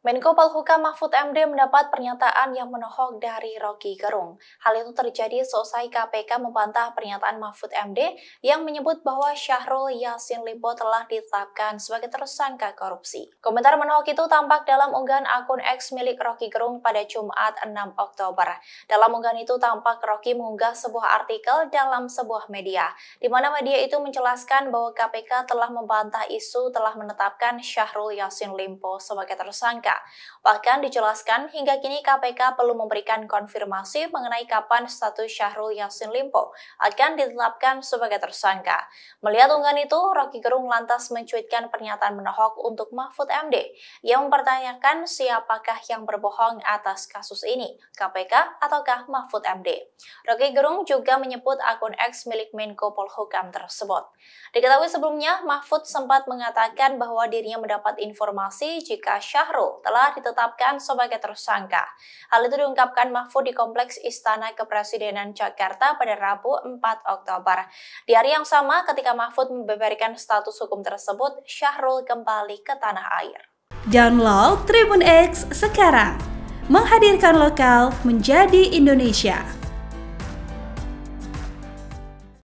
Menko Polhukam Mahfud MD mendapat pernyataan yang menohok dari Rocky Gerung. Hal itu terjadi selesai KPK membantah pernyataan Mahfud MD yang menyebut bahwa Syahrul Yassin Limpo telah ditetapkan sebagai tersangka korupsi. Komentar menohok itu tampak dalam unggahan akun X milik Rocky Gerung pada Jumat 6 Oktober. Dalam unggahan itu tampak Rocky mengunggah sebuah artikel dalam sebuah media, di mana media itu menjelaskan bahwa KPK telah membantah isu telah menetapkan Syahrul Yassin Limpo sebagai tersangka Bahkan dijelaskan hingga kini KPK perlu memberikan konfirmasi mengenai kapan status Syahrul Yassin Limpo akan ditetapkan sebagai tersangka. Melihat unggahan itu, Rocky Gerung lantas mencuitkan pernyataan menohok untuk Mahfud MD yang mempertanyakan siapakah yang berbohong atas kasus ini, KPK ataukah Mahfud MD. Rocky Gerung juga menyebut akun X milik Menko Polhukam tersebut. Diketahui sebelumnya, Mahfud sempat mengatakan bahwa dirinya mendapat informasi jika Syahrul telah ditetapkan sebagai tersangka. Hal itu diungkapkan Mahfud di Kompleks Istana Kepresidenan Jakarta pada Rabu 4 Oktober. Di hari yang sama, ketika Mahfud membeberkan status hukum tersebut, Syahrul kembali ke tanah air. Download Tribun X sekarang. Menghadirkan lokal menjadi Indonesia.